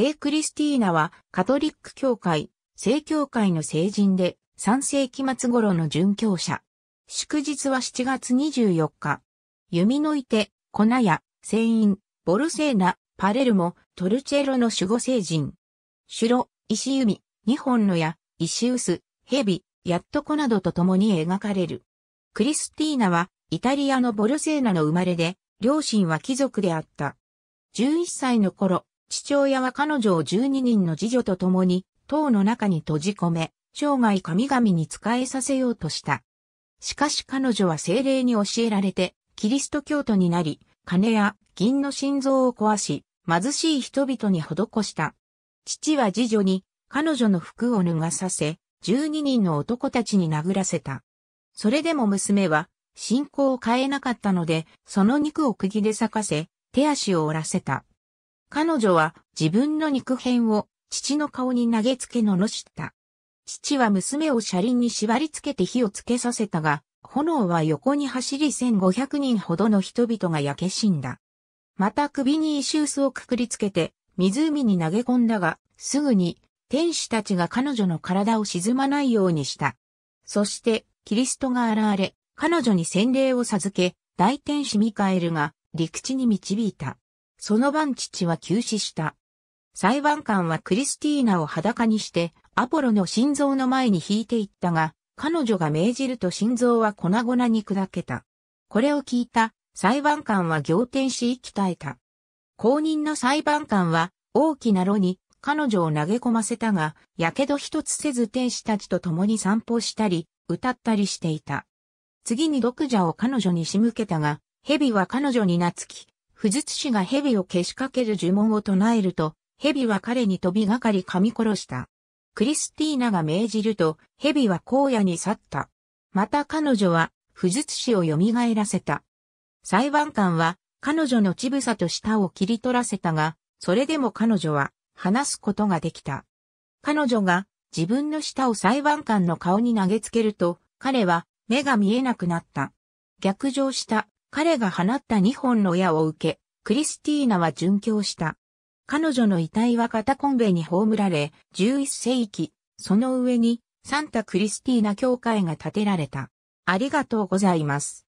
聖クリスティーナはカトリック教会、聖教会の聖人で3世紀末頃の殉教者。祝日は7月24日。弓のいて、粉屋、船員、ボルセーナ、パレルモ、トルチェロの守護聖人。シュロ、石弓、二本の矢、石臼、蛇、やっとこなどと共に描かれる。クリスティーナはイタリアのボルセーナの生まれで、両親は貴族であった。11歳の頃、父親は彼女を12人の次女と共に、塔の中に閉じ込め、生涯神々に仕えさせようとした。しかし彼女は精霊に教えられて、キリスト教徒になり、金や銀の心臓を壊し、貧しい人々に施した。父は次女に、彼女の服を脱がさせ、12人の男たちに殴らせた。それでも娘は、信仰を変えなかったので、その肉を釘で裂かせ、手足を折らせた。彼女は自分の肉片を父の顔に投げつけののった。父は娘を車輪に縛り付けて火をつけさせたが、炎は横に走り1500人ほどの人々が焼け死んだ。また首に石臼をくくりつけて、湖に投げ込んだが、すぐに天使たちが彼女の体を沈まないようにした。そして、キリストが現れ、彼女に洗礼を授け、大天使ミカエルが陸地に導いた。その晩父は急死した。裁判官はクリスティーナを裸にして、アポロの心臓の前に引いていったが、彼女が命じると心臓は粉々に砕けた。これを聞いた裁判官は仰天し息絶えた。後任の裁判官は大きな炉に彼女を投げ込ませたが、やけど一つせず天使たちと共に散歩したり、歌ったりしていた。次に毒蛇を彼女に仕向けたが、蛇は彼女に懐き、不術師が蛇をけしかける呪文を唱えると、蛇は彼に飛びがかり噛み殺した。クリスティーナが命じると、蛇は荒野に去った。また彼女は、不術師を蘇らせた。裁判官は、彼女の乳房と舌を切り取らせたが、それでも彼女は、話すことができた。彼女が、自分の舌を裁判官の顔に投げつけると、彼は、目が見えなくなった。逆上した彼が放った2本の矢を受け、クリスティーナは殉教した。彼女の遺体はカタコンベに葬られ、11世紀、その上にサンタクリスティーナ教会が建てられた。ありがとうございます。